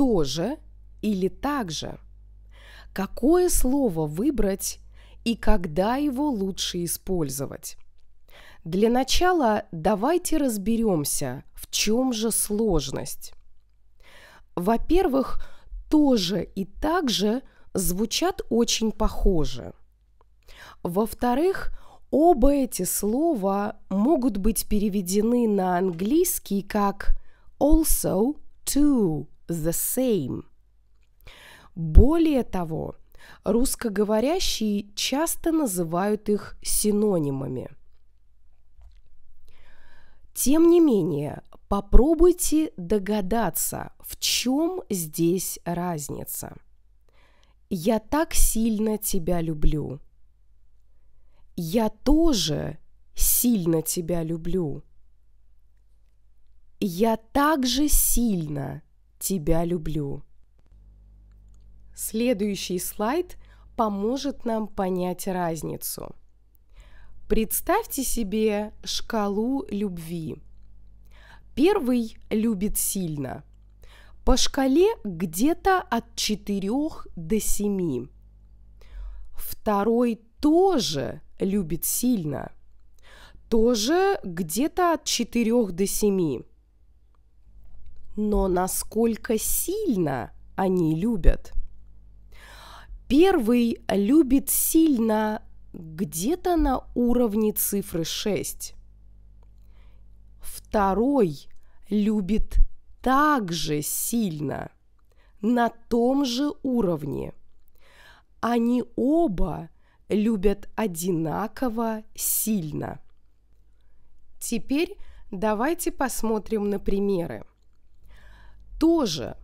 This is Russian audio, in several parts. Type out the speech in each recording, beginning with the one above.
тоже или также. Какое слово выбрать и когда его лучше использовать? Для начала давайте разберемся, в чем же сложность. Во-первых, тоже и также звучат очень похоже. Во-вторых, оба эти слова могут быть переведены на английский как also too the same. Более того, русскоговорящие часто называют их синонимами. Тем не менее, попробуйте догадаться, в чем здесь разница. Я так сильно тебя люблю. Я тоже сильно тебя люблю. Я также сильно тебя люблю. Следующий слайд поможет нам понять разницу. Представьте себе шкалу любви. Первый любит сильно. По шкале где-то от 4 до 7. Второй тоже любит сильно. Тоже где-то от 4 до 7 но насколько сильно они любят. Первый любит сильно где-то на уровне цифры 6. Второй любит также сильно на том же уровне. Они оба любят одинаково сильно. Теперь давайте посмотрим на примеры тоже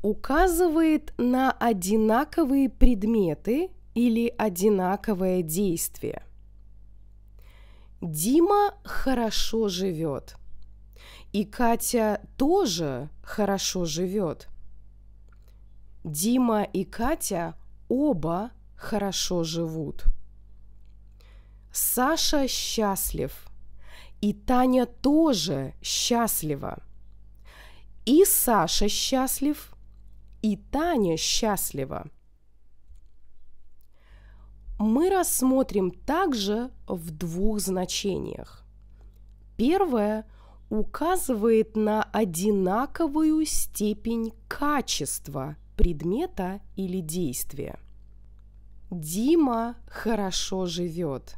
указывает на одинаковые предметы или одинаковое действие. Дима хорошо живет. И Катя тоже хорошо живет. Дима и Катя оба хорошо живут. Саша счастлив. И Таня тоже счастлива. И Саша счастлив, и Таня счастлива. Мы рассмотрим также в двух значениях. Первое указывает на одинаковую степень качества предмета или действия. Дима хорошо живет.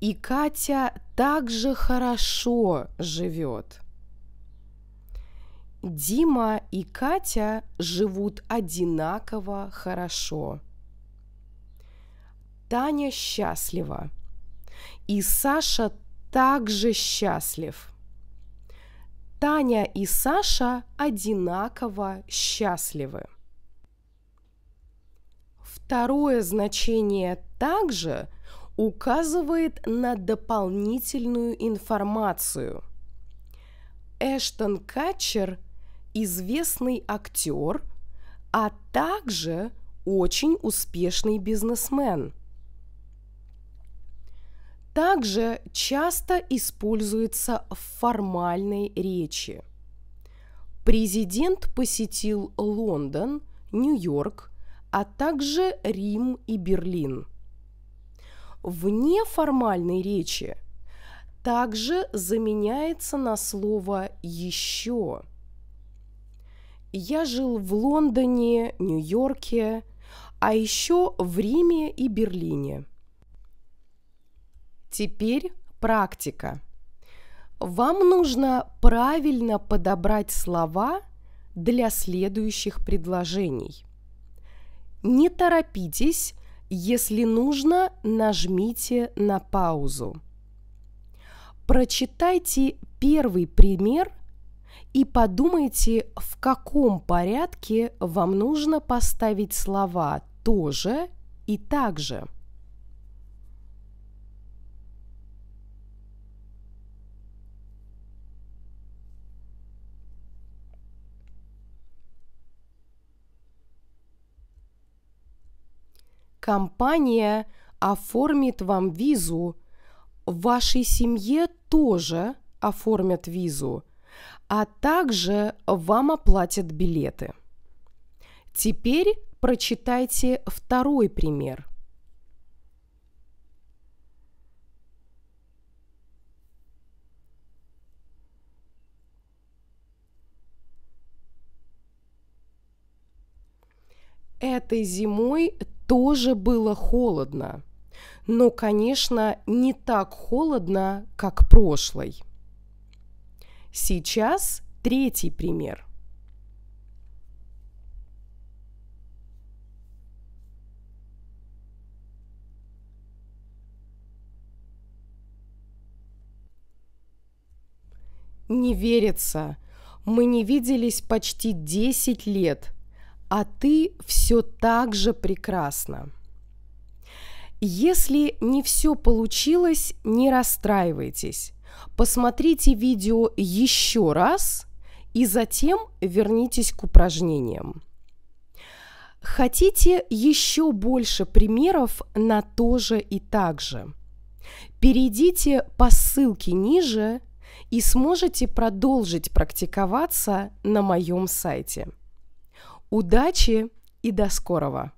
И Катя также хорошо живет. Дима и Катя живут одинаково хорошо. Таня счастлива. И Саша также счастлив. Таня и Саша одинаково счастливы. Второе значение «также» указывает на дополнительную информацию. Эштон Катчер – известный актер, а также очень успешный бизнесмен. Также часто используется в формальной речи. Президент посетил Лондон, Нью-Йорк, а также Рим и Берлин. В неформальной речи – также заменяется на слово «еще». Я жил в Лондоне, Нью-Йорке, а еще в Риме и Берлине. Теперь практика. Вам нужно правильно подобрать слова для следующих предложений. Не торопитесь, если нужно, нажмите на паузу. Прочитайте первый пример и подумайте, в каком порядке вам нужно поставить слова «тоже» и «также». Компания оформит вам визу, в вашей семье тоже оформят визу – а также вам оплатят билеты. Теперь прочитайте второй пример. Этой зимой тоже было холодно, но, конечно, не так холодно, как прошлой. Сейчас третий пример. Не верится. Мы не виделись почти 10 лет, а ты все так же прекрасна. Если не все получилось, не расстраивайтесь. Посмотрите видео еще раз и затем вернитесь к упражнениям. Хотите еще больше примеров на то же и так же? Перейдите по ссылке ниже и сможете продолжить практиковаться на моем сайте. Удачи и до скорого!